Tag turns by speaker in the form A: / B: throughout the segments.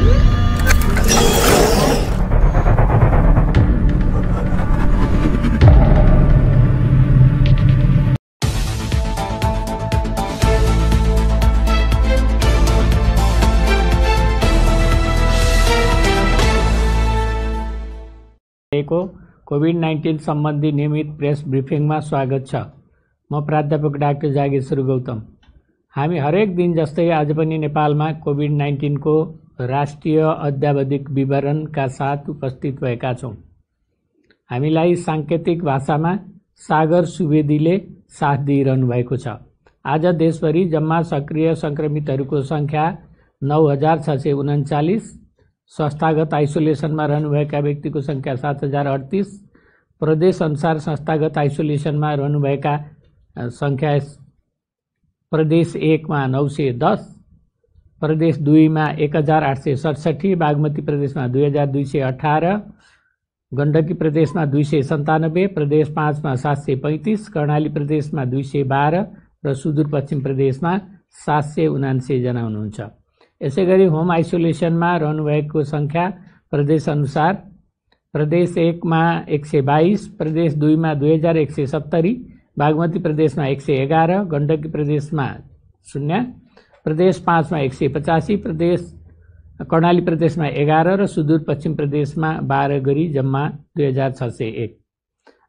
A: દરેકો Covid nineteen સંબંધી નિયમિત press બ્રીફિંગમાં સ્વાગત છે હું પ્રાધ્યાપક ડૉक्टर जागीर गौतम हामी हरेक दिन जस्तै आज पनि नेपालमा कोभिड नाइन्टिनको राष्ट्रिय अध्यावधिक विवरणका साथ उपस्थित भएका छौँ हामीलाई साङ्केतिक भाषामा सागर सुवेदीले साथ दिइरहनु भएको छ आज देशभरि जम्मा सक्रिय सङ्क्रमितहरूको सङ्ख्या नौ हजार छ सय उन्चालिस संस्थागत आइसोलेसनमा रहनुभएका व्यक्तिको सङ्ख्या सात हजार अडतिस प्रदेशअनुसार संस्थागत आइसोलेसनमा रहनुभएका सङ्ख्या प्रदेश एकमा नौ सय दस प्रदेश दुईमा एक हजार आठ सय सडसठी बागमती प्रदेशमा दुई हजार दुई सय अठार गण्डकी प्रदेशमा दुई सय सन्तानब्बे प्रदेश पाँचमा सात सय पैँतिस कर्णाली प्रदेशमा दुई सय बाह्र र सुदूरपश्चिम प्रदेशमा सात सय उनान्सयजना हुनुहुन्छ यसै गरी होम आइसोलेसनमा रहनुभएको सङ्ख्या प्रदेशअनुसार प्रदेश एकमा एक सय बाइस प्रदेश दुईमा दुई हजार एक सय सत्तरी बागमती प्रदेशमा एक सय एघार गण्डकी प्रदेशमा शून्य प्रदेश पाँचमा एक सय पचासी प्रदेश कर्णाली प्रदेशमा एघार र सुदूरपश्चिम प्रदेशमा बाह्र गरी जम्मा दुई हजार छ सय एक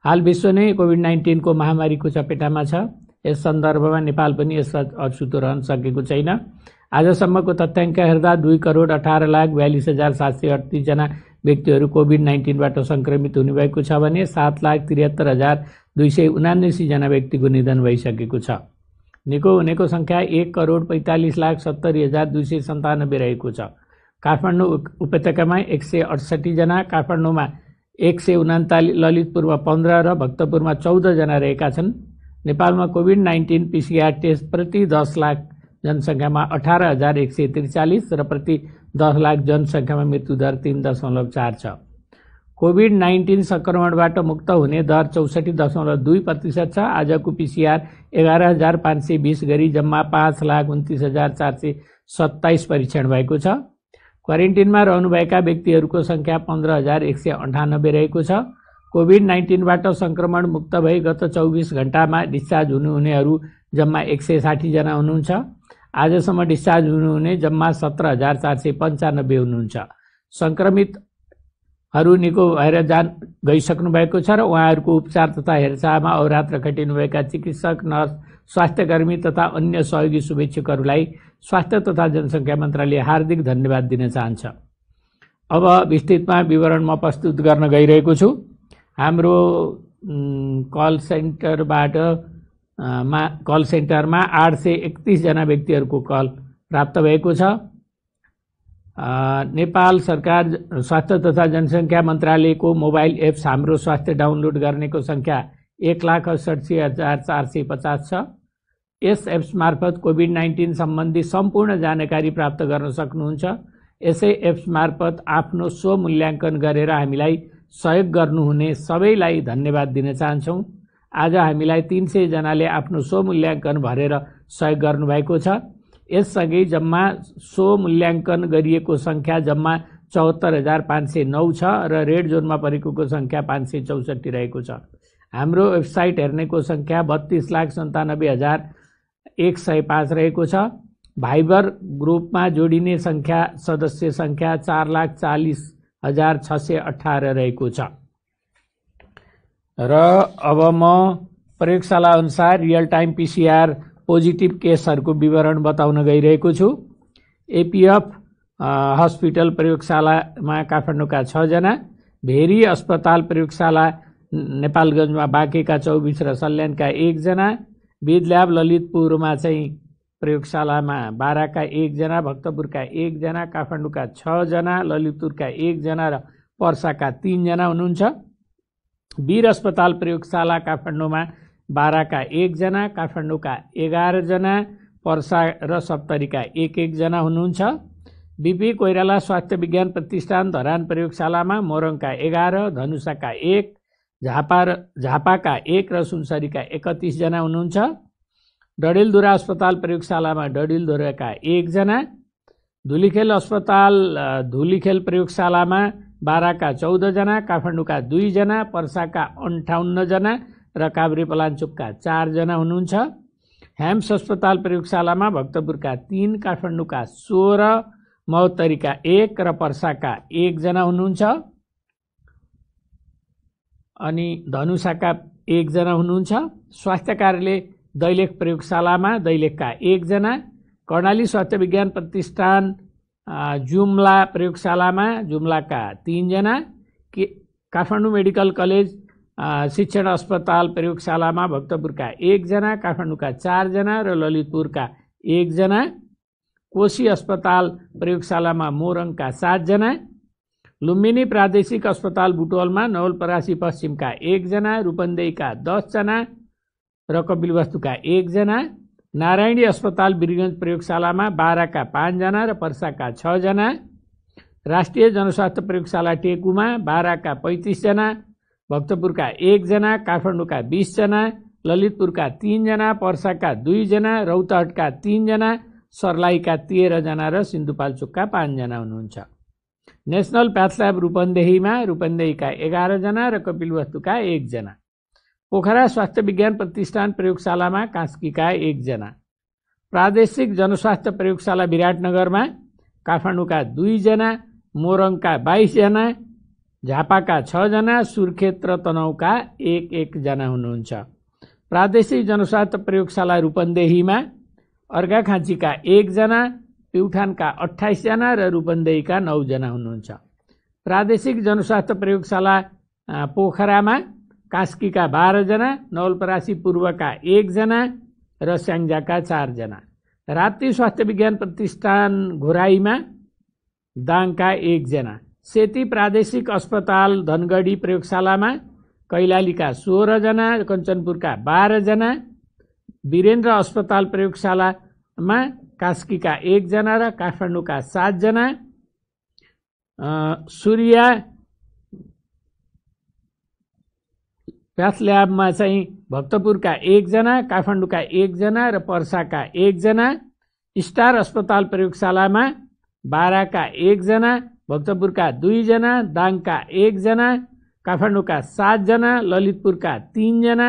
A: हाल विश्व नै कोभिड नाइन्टिनको महामारीको चपेटामा छ यस सन्दर्भमा नेपाल पनि यसबाट अछुतो रहन सकेको छैन आजसम्मको तथ्याङ्क हेर्दा दुई करोड अठार लाख बयालिस हजार सात सय अठतिसजना व्यक्तिहरू कोभिड नाइन्टिनबाट सङ्क्रमित हुनुभएको छ भने सात लाख त्रिहत्तर हजार दुई सय उनासीजना व्यक्तिको निधन भइसकेको छ निको हुनेको सङ्ख्या एक करोड पैँतालिस लाख सत्तरी हजार दुई सय सन्तानब्बे रहेको छ काठमाडौँ उपत्यकामा एक सय अडसठीजना काठमाडौँमा एक सय उनातालिस ललितपुरमा पन्ध्र र भक्तपुरमा चौधजना रहेका छन् नेपालमा कोभिड नाइन्टिन पिसिआर टेस्ट प्रति दस लाख जनसङ्ख्यामा अठार हजार एक सय त्रिचालिस र प्रति दस लाख जनसङ्ख्यामा मृत्युदर तिन दशमलव चार छ कोभिड नाइन्टिन सङ्क्रमणबाट मुक्त हुने दर चौसठी दशमलव दुई प्रतिशत छ आजको पिसिआर एघार हजार पाँच सय बिस गरी जम्मा पाँच लाख उन्तिस हजार चार सय सत्ताइस परीक्षण भएको छ क्वारेन्टिनमा रहनुभएका व्यक्तिहरूको सङ्ख्या पन्ध्र हजार एक सय अन्ठानब्बे रहेको छ कोभिड नाइन्टिनबाट सङ्क्रमण मुक्त भई गत चौबिस घन्टामा डिस्चार्ज हुनुहुनेहरू जम्मा एक सय साठीजना हुनुहुन्छ आजसम्म डिस्चार्ज हुनुहुने जम्मा सत्र हजार चार सय पन्चानब्बे हुनुहुन्छ सङ्क्रमित हरू निको भएर जान गइसक्नु भएको छ र उहाँहरूको उपचार तथा हेरचाहमा अवरात्र खटिनुभएका चिकित्सक नर्स स्वास्थ्यकर्मी तथा अन्य सहयोगी शुभेच्छुकहरूलाई स्वास्थ्य तथा जनसङ्ख्या मन्त्रालय हार्दिक धन्यवाद दिन चाहन्छ अब विस्तृतमा विवरण म प्रस्तुत गर्न गइरहेको छु हाम्रो कल सेन्टरबाट मा कल सेन्टरमा आठ सय एकतिसजना व्यक्तिहरूको कल प्राप्त भएको छ नेपाल सरकार स्वास्थ्य तथा जनसङ्ख्या मन्त्रालयको मोबाइल एप्स हाम्रो स्वास्थ्य डाउनलोड गर्नेको सङ्ख्या एक लाख अडसठी हजार चार सय पचास छ यस एप्स मार्फत कोभिड नाइन्टिन सम्बन्धी सम्पूर्ण जानकारी प्राप्त गर्न सक्नुहुन्छ यसै एप्स मार्फत आफ्नो स्वमूल्याङ्कन गरेर हामीलाई सहयोग गर्नुहुने सबैलाई धन्यवाद दिन चाहन्छौँ आज हामीलाई तिन सयजनाले आफ्नो स्वमूल्याङ्कन भरेर सहयोग गर्नुभएको छ यससँगै जम्मा सो मूल्याङ्कन गरिएको सङ्ख्या जम्मा चौहत्तर हजार पाँच सय नौ छ र रेड जोनमा परेकोको सङ्ख्या पाँच सय चौसठी रहेको छ हाम्रो वेबसाइट हेर्नेको सङ्ख्या बत्तिस लाख सन्तानब्बे हजार एक सय पाँच रहेको छ भाइबर ग्रुपमा जोडिने सङ्ख्या सदस्य सङ्ख्या चार लाख चालिस हजार छ सय अठार रहेको छ र अब म प्रयोगशाला अनुसार रियल टाइम पिसिआर पोजिटिभ केसहरूको विवरण बताउन गइरहेको छु एपिएफ हस्पिटल प्रयोगशालामा काठमाडौँका छजना भेरी अस्पताल प्रयोगशाला नेपालगञ्जमा बाँकेका चौबिस र सल्यानका एकजना ल्याब ललितपुरमा चाहिँ प्रयोगशालामा बाह्रका एकजना भक्तपुरका एकजना काठमाडौँका छजना ललितपुरका एकजना र पर्साका तिनजना हुनुहुन्छ वीर अस्पताल प्रयोगशाला काठमाडौँमा बाह्रका एकजना काठमाडौँका एघारजना पर्सा र सप्तरीका एक एकजना हुनुहुन्छ बिपी कोइराला स्वास्थ्य विज्ञान प्रतिष्ठान धरान प्रयोगशालामा मोरङका एघार धनुषाका एक झापा र झापाका एक र सुनसरीका एकतिसजना हुनुहुन्छ डडेलधुरा अस्पताल प्रयोगशालामा डडेलधुराका एकजना धुलिखेल अस्पताल धुलीखेल प्रयोगशालामा बाह्रका चौधजना काठमाडौँका दुईजना पर्साका अन्ठाउन्नजना र काभ्रे पलाञ्चोकका चारजना हुनुहुन्छ ह्याम्स अस्पताल प्रयोगशालामा भक्तपुरका तिन काठमाडौँका सोह्र महोत्तरीका एक र पर्साका एकजना हुनुहुन्छ अनि धनुषाका एकजना हुनुहुन्छ स्वास्थ्य कार्यालय दैलेख प्रयोगशालामा दैलेखका एकजना कर्णाली स्वास्थ्य विज्ञान प्रतिष्ठान जुम्ला प्रयोगशालामा जुम्लाका तिनजना के काठमाडौँ मेडिकल कलेज शिक्षण अस्पताल प्रयोगशालामा भक्तपुरका एकजना काठमाडौँका चारजना र ललितपुरका एकजना कोशी अस्पताल प्रयोगशालामा मोरङका सातजना लुम्बिनी प्रादेशिक अस्पताल बुटवलमा नवलपरासी पश्चिमका एकजना रूपन्देहीका दसजना र कपिलवस्तुका एकजना नारायणी अस्पताल वीरगञ्ज प्रयोगशालामा बाह्रका पाँचजना र पर्साका छजना राष्ट्रिय जनस्वास्थ्य प्रयोगशाला टेकुमा बाह्रका पैँतिसजना भक्तपुरका एकजना काठमाडौँका बिसजना ललितपुरका तिनजना पर्साका दुईजना रौतहटका तिनजना सर्लाहीका तेह्रजना र सिन्धुपाल्चोकका पाँचजना हुनुहुन्छ नेसनल प्याथल्याब रूपन्देहीमा रूपन्देहीका एघारजना र कपिलवस्तुका एकजना पोखरा स्वास्थ्य विज्ञान प्रतिष्ठान प्रयोगशालामा कास्कीका एकजना प्रादेशिक जनस्वास्थ्य प्रयोगशाला विराटनगरमा काठमाडौँका दुईजना मोरङका बाइसजना झापाका छजना र तनहुका एक एकजना हुनुहुन्छ प्रादेशिक जनस्वास्थ्य प्रयोगशाला रूपन्देहीमा अर्घाखाँचीका एकजना प्युठानका अठाइसजना र रूपन्देहीका नौजना हुनुहुन्छ प्रादेशिक जनस्वास्थ्य प्रयोगशाला पोखरामा कास्कीका बाह्रजना नवलपरासी पूर्वका एकजना र स्याङ्जाका चारजना राप्ती स्वास्थ्य विज्ञान प्रतिष्ठान घोराईमा दाङका एकजना सेती प्रादेशिक अस्पताल धनगढी प्रयोगशालामा कैलालीका सोह्रजना कञ्चनपुरका बाह्रजना वीरेन्द्र अस्पताल प्रयोगशालामा कास्कीका एकजना र काठमाडौँका सातजना सूर्य ल्याबमा चाहिँ भक्तपुरका एकजना काठमाडौँका एकजना र पर्साका एकजना स्टार अस्पताल प्रयोगशालामा बाह्रका एकजना भक्तपुरका दुईजना दाङका एकजना काठमाडौँका सातजना ललितपुरका तिनजना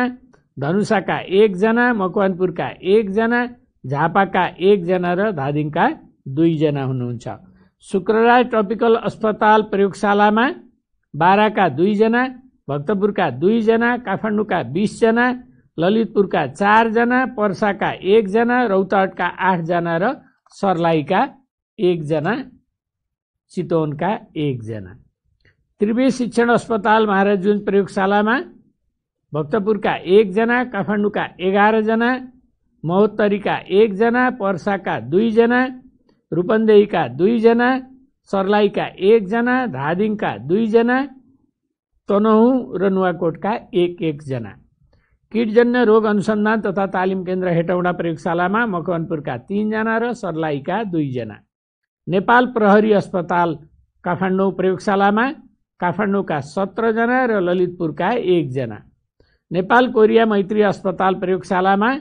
A: धनुषाका एकजना मकवानपुरका एकजना झापाका एकजना र धादिङका दुईजना हुनुहुन्छ शुक्रराज ट्रपिकल अस्पताल प्रयोगशालामा बाह्रका दुईजना भक्तपुरका दुईजना काठमाडौँका बिसजना ललितपुरका चारजना पर्साका एकजना रौतहटका आठजना र सर्लाहीका एकजना चितवनका एकजना त्रिवेणी शिक्षण अस्पताल महाराज जुन प्रयोगशालामा भक्तपुरका एकजना काठमाडौँका एघारजना महोत्तरीका एकजना पर्साका दुईजना रूपन्देहीका दुईजना सर्लाहीका एकजना धादिङका दुईजना तनहुँ र नुवाकोटका एक एकजना किटजन्य रोग अनुसन्धान तथा तालिम केन्द्र हेटौँडा प्रयोगशालामा मकवानपुरका तिनजना र सर्लाहीका दुईजना नेपाल प्रहरी अस्पताल काठमाडौँ प्रयोगशालामा काठमाडौँका सत्रजना र ललितपुरका एकजना नेपाल कोरिया मैत्री अस्पताल प्रयोगशालामा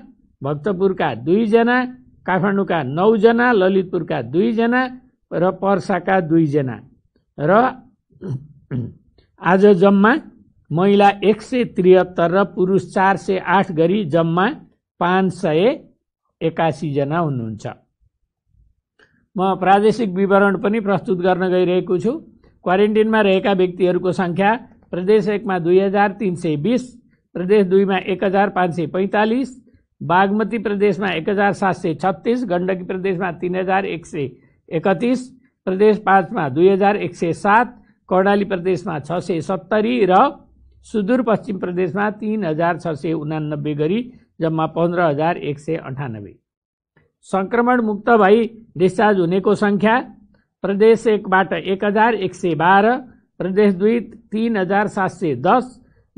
A: भक्तपुरका दुईजना काठमाडौँका नौजना ललितपुरका दुईजना र पर्साका दुईजना र आज जम्मा महिला एक सय त्रिहत्तर र पुरुष चार सय आठ गरी जम्मा पाँच सय एकासीजना हुनुहुन्छ म प्रादेशिक विवरण पनि प्रस्तुत गर्न गइरहेको छु क्वारेन्टिनमा रहेका व्यक्तिहरूको सङ्ख्या प्रदेश एकमा दुई हजार तिन सय बिस प्रदेश दुईमा एक हजार पाँच सय पैँतालिस बागमती प्रदेशमा एक हजार सात सय छत्तिस गण्डकी प्रदेशमा तिन हजार एक सय एकतिस प्रदेश पाँचमा दुई हजार एक सय सात कर्णाली प्रदेशमा छ सय सत्तरी र सुदूरपश्चिम प्रदेशमा तिन हजार छ सय उनानब्बे गरी जम्मा पन्ध्र हजार एक सय अन्ठानब्बे संक्रमण मुक्त भई डिस्चार्ज हुनेको सङ्ख्या प्रदेश एकबाट एक हजार एक सय बाह्र प्रदेश दुई तिन हजार सात सय दस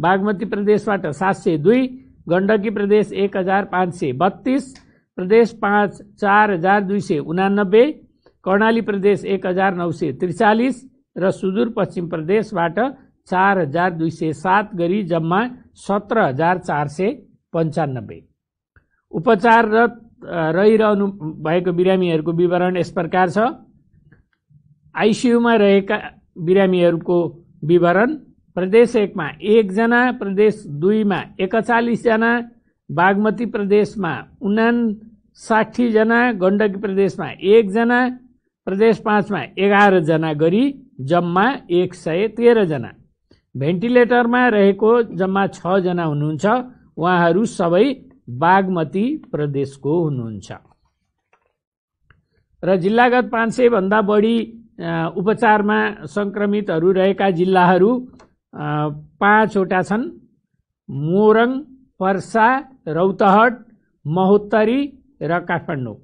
A: बागमती प्रदेशबाट सात सय दुई गण्डकी प्रदेश एक हजार पाँच सय बत्तिस प्रदेश पाँच चार हजार दुई सय उनानब्बे कर्णाली प्रदेश एक हजार नौ सय त्रिचालिस र सुदूरपश्चिम प्रदेशबाट चार हजार दुई सय सात गरी जम्मा सत्र हजार चार सय पन्चानब्बे उपचाररत रहिरहनु भएको बिरामीहरूको विवरण यस प्रकार छ आइसियुमा रहेका बिरामीहरूको विवरण प्रदेश एकमा एकजना प्रदेश दुईमा एकचालिसजना बागमती प्रदेशमा उना साठीजना गण्डकी प्रदेशमा एकजना प्रदेश पाँचमा एघारजना गरी जम्मा एक सय तेह्रजना भेन्टिलेटरमा रहेको जम्मा छजना हुनुहुन्छ उहाँहरू सबै बागमती प्रदेशको हुनुहुन्छ र जिल्लागत पाँच सयभन्दा बढी उपचारमा सङ्क्रमितहरू रहेका जिल्लाहरू पाँचवटा छन् मोरङ पर्सा रौतहट महोत्तरी र काठमाडौँ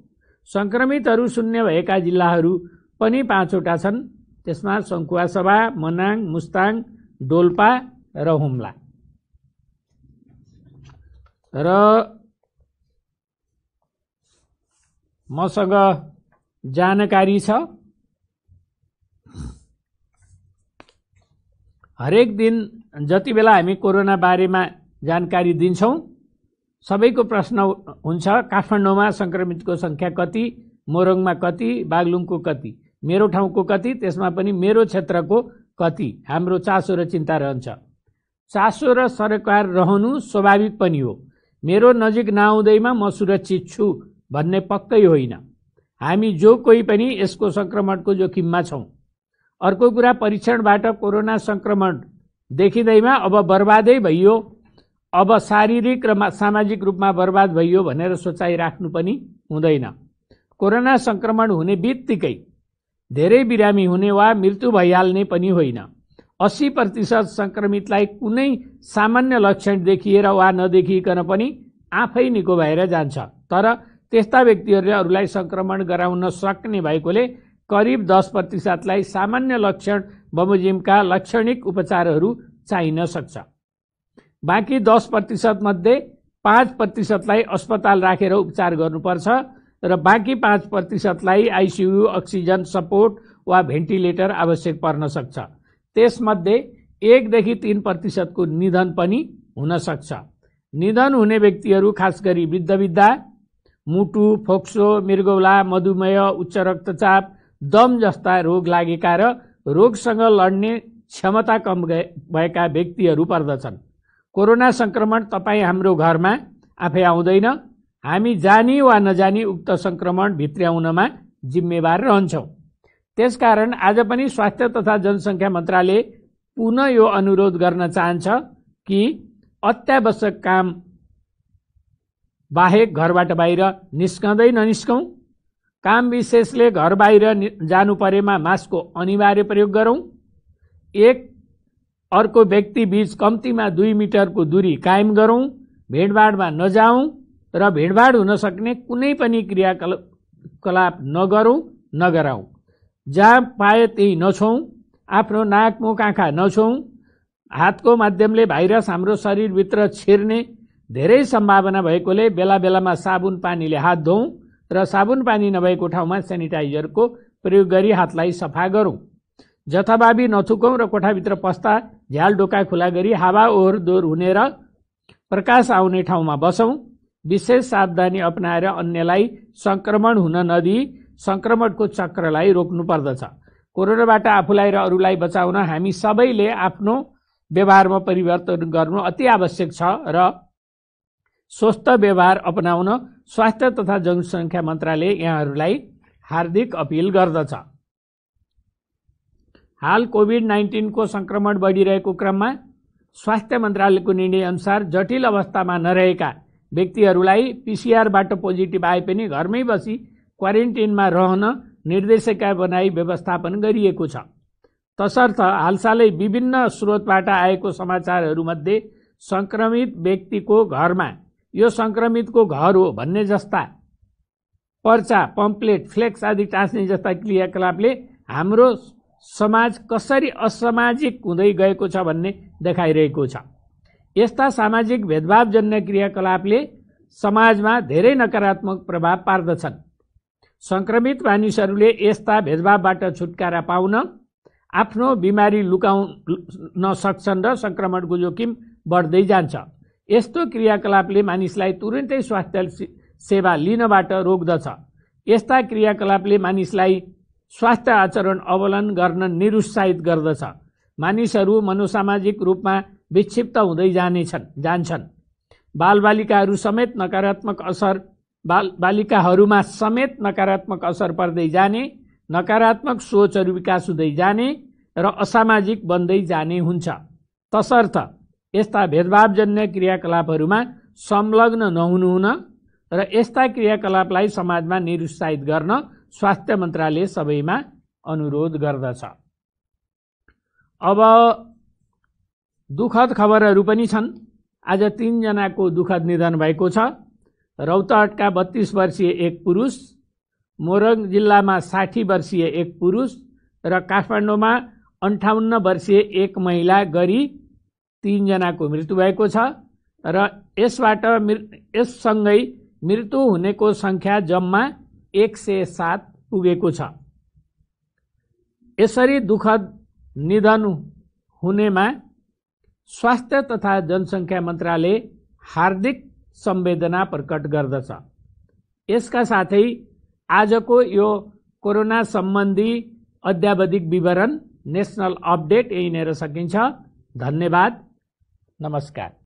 A: सङ्क्रमितहरू शून्य भएका जिल्लाहरू पनि पाँचवटा छन् त्यसमा सङ्खुवासभा मनाङ मुस्ताङ डोल्पा र हुम्ला र मसँग जानकारी छ हरेक दिन जति बेला हामी कोरोना बारेमा जानकारी दिन्छौँ सबैको प्रश्न हुन्छ काठमाडौँमा सङ्क्रमितको सङ्ख्या कति मोरङमा कति बागलुङको कति मेरो ठाउँको कति त्यसमा पनि मेरो क्षेत्रको कति हाम्रो चासो र चिन्ता रहन्छ चासो र सरकार रहनु स्वाभाविक पनि हो मेरो नजिक नआउँदैमा म सुरक्षित छु भन्ने पक्कै होइन हामी जो कोही पनि यसको सङ्क्रमणको जोखिममा छौँ अर्को कुरा परीक्षणबाट कोरोना सङ्क्रमण देखिँदैमा अब बर्बादै भइयो अब शारीरिक र सामाजिक रूपमा बर्बाद भइयो भनेर सोचाइ राख्नु पनि हुँदैन कोरोना सङ्क्रमण हुने बित्तिकै धेरै बिरामी हुने वा मृत्यु भइहाल्ने पनि होइन अस्सी प्रतिशत सङ्क्रमितलाई कुनै सामान्य लक्षण देखिएर वा नदेखिकन पनि आफै निको भएर जान्छ तर त्यस्ता व्यक्तिहरूले अरूलाई सङ्क्रमण गराउन सक्ने भएकोले करिब दस प्रतिशतलाई सामान्य लक्षण बमोजिमका लक्षणिक उपचारहरू चाहिन सक्छ बाँकी दस प्रतिशतमध्ये पाँच प्रतिशतलाई अस्पताल राखेर उपचार गर्नुपर्छ र बाँकी पाँच प्रतिशतलाई आइसियु अक्सिजन सपोर्ट वा भेन्टिलेटर आवश्यक पर्न सक्छ त्यसमध्ये एकदेखि तिन प्रतिशतको निधन पनि हुनसक्छ निधन हुने व्यक्तिहरू खास गरी वृद्धविद्धा मुटु फोक्सो मृगौला मधुमेह उच्च रक्तचाप दम जस्ता रोग लागेका र रोगसँग लड्ने क्षमता कम भएका व्यक्तिहरू पर्दछन् कोरोना सङ्क्रमण तपाईँ हाम्रो घरमा आफै आउँदैन हामी जानी वा नजानी उक्त सङ्क्रमण भित्र्याउनमा जिम्मेवार रहन्छौँ त्यसकारण आज पनि स्वास्थ्य तथा जनसङ्ख्या मन्त्रालय पुनः यो अनुरोध गर्न चाहन्छ कि अत्यावश्यक काम बाहेक घरबाट बाहिर निस्कँदै ननिस्कौँ काम विशेषले घर बाहिर जानु परेमा मास्कको अनिवार्य प्रयोग गरौँ एक अर्को व्यक्ति बीच कम्तीमा दुई मिटरको दूरी कायम गरौँ भेडभाडमा नजाउँ र भेडभाड हुन सक्ने कुनै पनि क्रियाकलाप नगरौँ नगराउँ जहाँ पाए त्यही नछौँ आफ्नो नाक मुख आँखा नछौँ हातको माध्यमले भाइरस हाम्रो शरीरभित्र छिर्ने धेरै सम्भावना भएकोले बेला बेलामा साबुन पानीले हात धोउँ र साबुन पानी नभएको ठाउँमा सेनिटाइजरको प्रयोग गरी हातलाई सफा गरौँ जथाभावी नथुकौँ र कोठाभित्र पस्ता झ्याल डोका खुला गरी हावा ओहोर दोहोर हुनेर प्रकाश आउने ठाउँमा बसौँ विशेष सावधानी अप्नाएर अन्यलाई सङ्क्रमण हुन नदिई सङ्क्रमणको चक्रलाई रोक्नुपर्दछ कोरोनाबाट आफूलाई र अरूलाई बचाउन हामी सबैले आफ्नो व्यवहारमा परिवर्तन गर्नु अति आवश्यक छ र स्वस्थ व्यवहार अपनाउन स्वास्थ्य तथा जनसङ्ख्या मन्त्रालय यहाँहरूलाई हार्दिक अपिल गर्दछ हाल कोभिड नाइन्टिनको सङ्क्रमण बढिरहेको क्रममा स्वास्थ्य मन्त्रालयको निर्णयअनुसार जटिल अवस्थामा नरहेका व्यक्तिहरूलाई पिसिआरबाट पोजिटिभ आए पनि घरमै बसी क्वारेन्टिनमा रहन निर्देशिका बनाई व्यवस्थापन गरिएको छ तसर्थ हालसालै विभिन्न स्रोतबाट आएको समाचारहरूमध्ये सङ्क्रमित व्यक्तिको घरमा यो सङ्क्रमितको घर हो भन्ने जस्ता पर्चा पम्पलेट फ्लेक्स आदि टाँच्ने जस्ता क्रियाकलापले हाम्रो समाज कसरी असामाजिक हुँदै गएको छ भन्ने देखाइरहेको छ यस्ता सामाजिक भेदभावजन्य क्रियाकलापले समाजमा धेरै नकारात्मक प्रभाव पार्दछन् सङ्क्रमित मानिसहरूले यस्ता भेदभावबाट छुटकारा पाउन आफ्नो बिमारी लुकाउन सक्छन् र सङ्क्रमणको जोखिम बढ्दै जान्छ यस्तो क्रियाकलापले मानिसलाई तुरुन्तै स्वास्थ्य सेवा लिनबाट रोक्दछ यस्ता क्रियाकलापले मानिसलाई स्वास्थ्य आचरण अवलम्बन गर्न निरुत्साहित गर्दछ मानिसहरू मनोसामाजिक रूपमा विक्षिप्त हुँदै जानेछन् जान्छन् बालबालिकाहरू समेत नकारात्मक असर बाल बालिकाहरूमा समेत नकारात्मक असर पर्दै जाने नकारात्मक सोचहरू विकास हुँदै जाने र असामाजिक बन्दै जाने हुन्छ तसर्थ यस्ता भेदभावजन्य क्रियाकलापहरूमा संलग्न नहुनुहुन र यस्ता क्रियाकलापलाई समाजमा निरुत्साहित गर्न स्वास्थ्य मन्त्रालय सबैमा अनुरोध गर्दछ अब दुःखद खबरहरू पनि छन् आज तिनजनाको दुःखद निधन भएको छ रौतहटका बत्तिस वर्षीय एक पुरुष मोरङ जिल्लामा साठी वर्षीय एक पुरुष र काठमाडौँमा अन्ठाउन्न वर्षीय एक महिला गरी तिनजनाको मृत्यु भएको छ र यसबाट मृ यससँगै मृत्यु हुनेको सङ्ख्या जम्मा एक सय सात पुगेको छ यसरी दुःखद निधन हुनेमा स्वास्थ्य तथा जनसङ्ख्या मन्त्रालय हार्दिक संवेदना प्रकट गर्दछ यसका साथै आजको यो कोरोना सम्बन्धी अध्यावधिक विवरण नेसनल अपडेट यहीँनिर सकिन्छ धन्यवाद नमस्कार